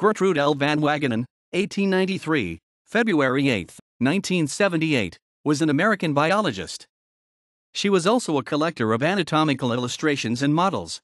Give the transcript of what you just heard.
Gertrude L. Van Wagenen, 1893, February 8, 1978, was an American biologist. She was also a collector of anatomical illustrations and models.